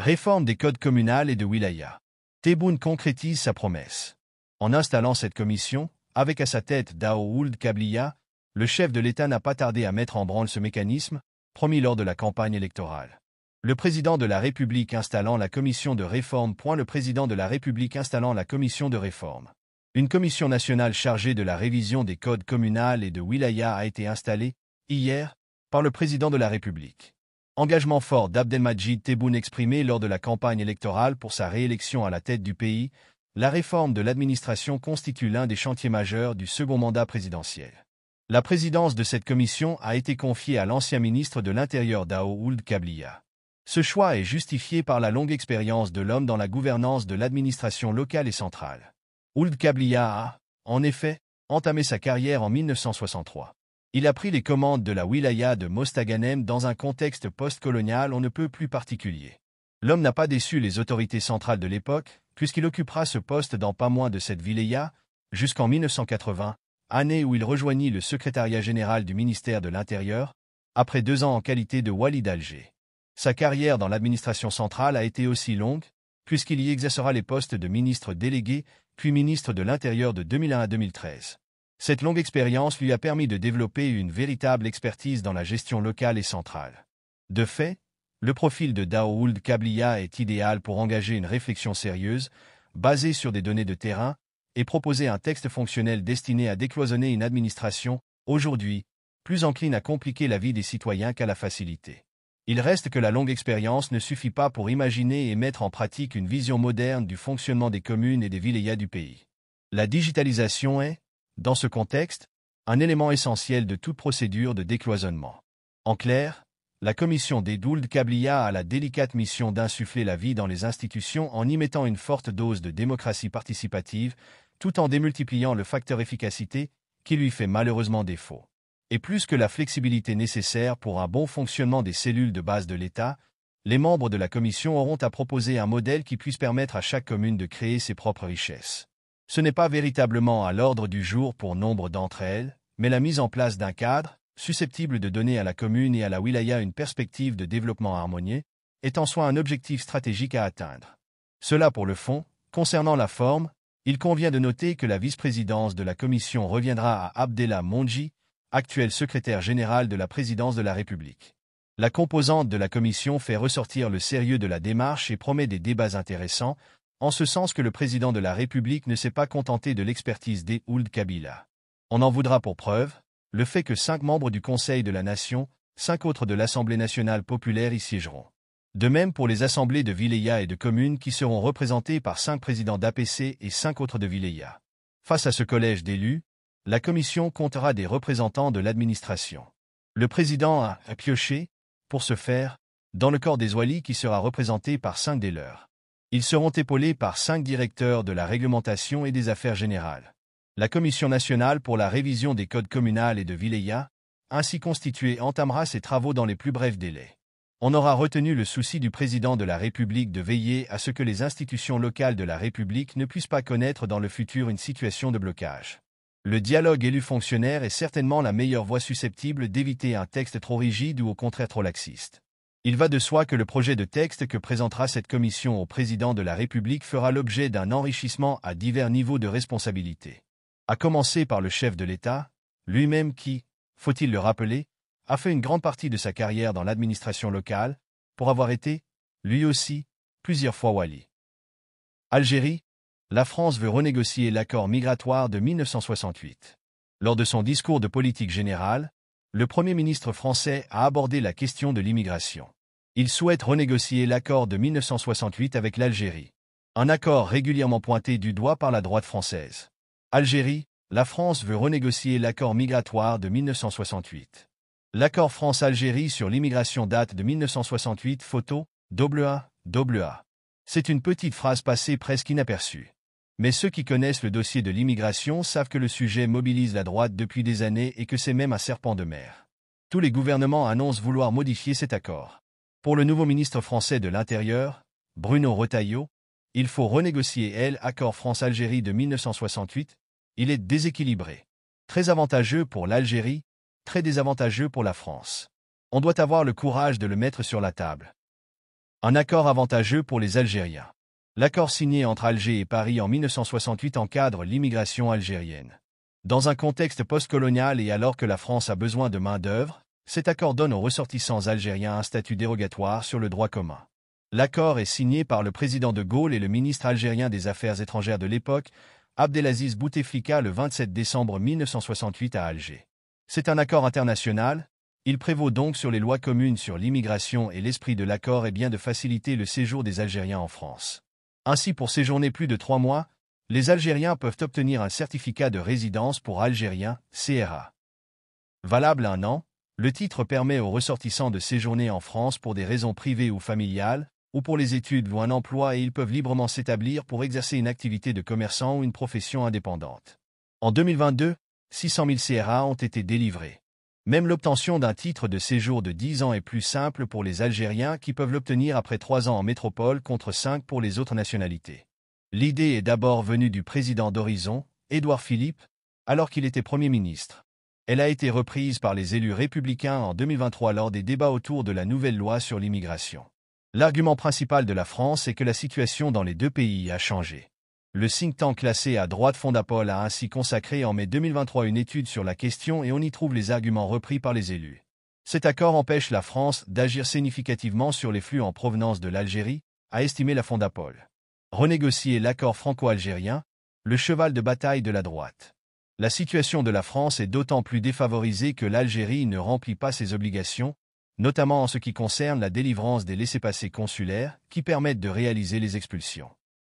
Réforme des codes communaux et de wilaya. Tebboune concrétise sa promesse. En installant cette commission, avec à sa tête Daoud Kabliya, le chef de l'État n'a pas tardé à mettre en branle ce mécanisme, promis lors de la campagne électorale. Le président de la République installant la commission de réforme. Le président de la République installant la commission de réforme. Une commission nationale chargée de la révision des codes communaux et de wilaya a été installée, hier, par le président de la République. Engagement fort d'Abdelmajid Tebboune exprimé lors de la campagne électorale pour sa réélection à la tête du pays, la réforme de l'administration constitue l'un des chantiers majeurs du second mandat présidentiel. La présidence de cette commission a été confiée à l'ancien ministre de l'Intérieur Daoud Kablia. Ce choix est justifié par la longue expérience de l'homme dans la gouvernance de l'administration locale et centrale. Ould Kablia a, en effet, entamé sa carrière en 1963. Il a pris les commandes de la wilaya de Mostaganem dans un contexte post-colonial on ne peut plus particulier. L'homme n'a pas déçu les autorités centrales de l'époque, puisqu'il occupera ce poste dans pas moins de cette wilaya, jusqu'en 1980, année où il rejoignit le secrétariat général du ministère de l'Intérieur, après deux ans en qualité de wali d'Alger. Sa carrière dans l'administration centrale a été aussi longue, puisqu'il y exercera les postes de ministre délégué, puis ministre de l'Intérieur de 2001 à 2013. Cette longue expérience lui a permis de développer une véritable expertise dans la gestion locale et centrale. De fait, le profil de Daoud Kablia est idéal pour engager une réflexion sérieuse, basée sur des données de terrain, et proposer un texte fonctionnel destiné à décloisonner une administration, aujourd'hui, plus encline à compliquer la vie des citoyens qu'à la faciliter. Il reste que la longue expérience ne suffit pas pour imaginer et mettre en pratique une vision moderne du fonctionnement des communes et des vilayas du pays. La digitalisation est, dans ce contexte, un élément essentiel de toute procédure de décloisonnement. En clair, la commission des Dould Cablia a la délicate mission d'insuffler la vie dans les institutions en y mettant une forte dose de démocratie participative, tout en démultipliant le facteur efficacité, qui lui fait malheureusement défaut. Et plus que la flexibilité nécessaire pour un bon fonctionnement des cellules de base de l'État, les membres de la commission auront à proposer un modèle qui puisse permettre à chaque commune de créer ses propres richesses. Ce n'est pas véritablement à l'ordre du jour pour nombre d'entre elles, mais la mise en place d'un cadre, susceptible de donner à la commune et à la wilaya une perspective de développement harmonieux, est en soi un objectif stratégique à atteindre. Cela pour le fond, concernant la forme, il convient de noter que la vice-présidence de la commission reviendra à Abdella Monji, actuel secrétaire général de la présidence de la République. La composante de la commission fait ressortir le sérieux de la démarche et promet des débats intéressants, en ce sens que le président de la République ne s'est pas contenté de l'expertise des Ould Kabila. On en voudra pour preuve le fait que cinq membres du Conseil de la Nation, cinq autres de l'Assemblée nationale populaire y siégeront. De même pour les assemblées de Vileya et de communes qui seront représentées par cinq présidents d'APC et cinq autres de wilaya. Face à ce collège d'élus, la commission comptera des représentants de l'administration. Le président a, pioché, pour ce faire, dans le corps des Oualis qui sera représenté par cinq des leurs. Ils seront épaulés par cinq directeurs de la réglementation et des affaires générales. La Commission nationale pour la révision des codes communaux et de Vileya, ainsi constituée, entamera ses travaux dans les plus brefs délais. On aura retenu le souci du président de la République de veiller à ce que les institutions locales de la République ne puissent pas connaître dans le futur une situation de blocage. Le dialogue élu-fonctionnaire est certainement la meilleure voie susceptible d'éviter un texte trop rigide ou au contraire trop laxiste. Il va de soi que le projet de texte que présentera cette commission au président de la République fera l'objet d'un enrichissement à divers niveaux de responsabilité. À commencer par le chef de l'État, lui-même qui, faut-il le rappeler, a fait une grande partie de sa carrière dans l'administration locale, pour avoir été, lui aussi, plusieurs fois Wali. Algérie, la France veut renégocier l'accord migratoire de 1968. Lors de son discours de politique générale, le Premier ministre français a abordé la question de l'immigration. Il souhaite renégocier l'accord de 1968 avec l'Algérie. Un accord régulièrement pointé du doigt par la droite française. Algérie, la France veut renégocier l'accord migratoire de 1968. L'accord France-Algérie sur l'immigration date de 1968 photo, AA, AA. C'est une petite phrase passée presque inaperçue. Mais ceux qui connaissent le dossier de l'immigration savent que le sujet mobilise la droite depuis des années et que c'est même un serpent de mer. Tous les gouvernements annoncent vouloir modifier cet accord. Pour le nouveau ministre français de l'Intérieur, Bruno Retailleau, il faut renégocier l'accord France-Algérie de 1968, il est déséquilibré. Très avantageux pour l'Algérie, très désavantageux pour la France. On doit avoir le courage de le mettre sur la table. Un accord avantageux pour les Algériens. L'accord signé entre Alger et Paris en 1968 encadre l'immigration algérienne. Dans un contexte postcolonial et alors que la France a besoin de main-d'œuvre, cet accord donne aux ressortissants algériens un statut dérogatoire sur le droit commun. L'accord est signé par le président de Gaulle et le ministre algérien des Affaires étrangères de l'époque, Abdelaziz Bouteflika, le 27 décembre 1968 à Alger. C'est un accord international, il prévaut donc sur les lois communes sur l'immigration et l'esprit de l'accord est bien de faciliter le séjour des Algériens en France. Ainsi pour séjourner plus de trois mois, les Algériens peuvent obtenir un certificat de résidence pour Algériens, CRA. Valable un an, le titre permet aux ressortissants de séjourner en France pour des raisons privées ou familiales, ou pour les études ou un emploi et ils peuvent librement s'établir pour exercer une activité de commerçant ou une profession indépendante. En 2022, 600 000 CRA ont été délivrés. Même l'obtention d'un titre de séjour de 10 ans est plus simple pour les Algériens qui peuvent l'obtenir après 3 ans en métropole contre 5 pour les autres nationalités. L'idée est d'abord venue du président d'Horizon, Édouard Philippe, alors qu'il était Premier ministre. Elle a été reprise par les élus républicains en 2023 lors des débats autour de la nouvelle loi sur l'immigration. L'argument principal de la France est que la situation dans les deux pays a changé. Le think tank classé à droite Fondapol a ainsi consacré en mai 2023 une étude sur la question et on y trouve les arguments repris par les élus. Cet accord empêche la France d'agir significativement sur les flux en provenance de l'Algérie, a estimé la Fondapol. Renégocier l'accord franco-algérien, le cheval de bataille de la droite. La situation de la France est d'autant plus défavorisée que l'Algérie ne remplit pas ses obligations, notamment en ce qui concerne la délivrance des laissez-passer consulaires qui permettent de réaliser les expulsions.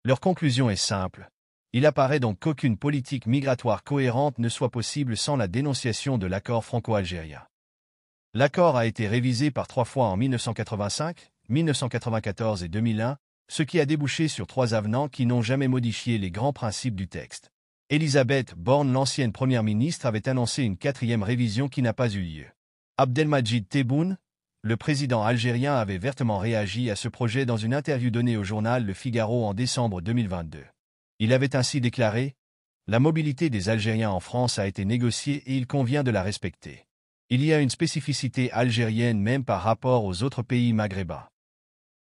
Leur conclusion est simple. Il apparaît donc qu'aucune politique migratoire cohérente ne soit possible sans la dénonciation de l'accord franco-algérien. L'accord a été révisé par trois fois en 1985, 1994 et 2001, ce qui a débouché sur trois avenants qui n'ont jamais modifié les grands principes du texte. Elisabeth Borne, l'ancienne première ministre, avait annoncé une quatrième révision qui n'a pas eu lieu. Abdelmajid Tebboune, le président algérien avait vertement réagi à ce projet dans une interview donnée au journal Le Figaro en décembre 2022. Il avait ainsi déclaré « La mobilité des Algériens en France a été négociée et il convient de la respecter. Il y a une spécificité algérienne même par rapport aux autres pays maghrébins.